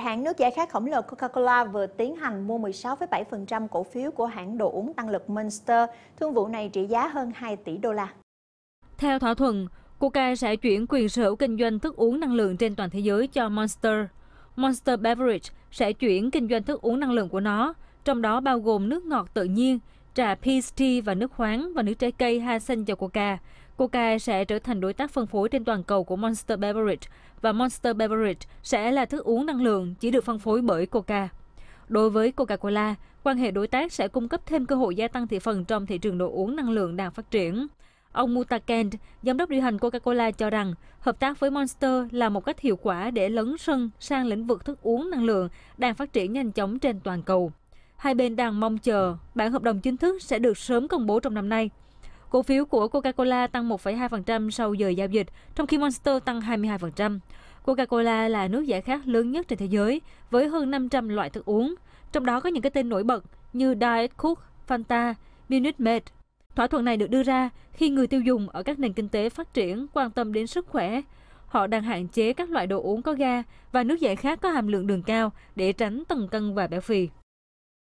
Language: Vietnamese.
Hãng nước giải khát khổng lồ Coca-Cola vừa tiến hành mua 16,7% cổ phiếu của hãng đồ uống tăng lực Monster. Thương vụ này trị giá hơn 2 tỷ đô la. Theo thỏa thuận, Coca sẽ chuyển quyền sở hữu kinh doanh thức uống năng lượng trên toàn thế giới cho Monster. Monster Beverage sẽ chuyển kinh doanh thức uống năng lượng của nó, trong đó bao gồm nước ngọt tự nhiên, trà peach tea và nước khoáng và nước trái cây hai xanh cho Coca. Coca sẽ trở thành đối tác phân phối trên toàn cầu của Monster Beverage và Monster Beverage sẽ là thức uống năng lượng chỉ được phân phối bởi Coca. Đối với Coca-Cola, quan hệ đối tác sẽ cung cấp thêm cơ hội gia tăng thị phần trong thị trường đồ uống năng lượng đang phát triển. Ông Mutakent, giám đốc điều hành Coca-Cola cho rằng hợp tác với Monster là một cách hiệu quả để lấn sân sang lĩnh vực thức uống năng lượng đang phát triển nhanh chóng trên toàn cầu. Hai bên đang mong chờ bản hợp đồng chính thức sẽ được sớm công bố trong năm nay. Cổ phiếu của Coca-Cola tăng 1,2% sau giờ giao dịch, trong khi Monster tăng 22%. Coca-Cola là nước giải khát lớn nhất trên thế giới, với hơn 500 loại thức uống. Trong đó có những cái tên nổi bật như Diet Coke, Fanta, Minute Maid. Thỏa thuận này được đưa ra khi người tiêu dùng ở các nền kinh tế phát triển quan tâm đến sức khỏe. Họ đang hạn chế các loại đồ uống có ga và nước giải khát có hàm lượng đường cao để tránh tăng cân và béo phì.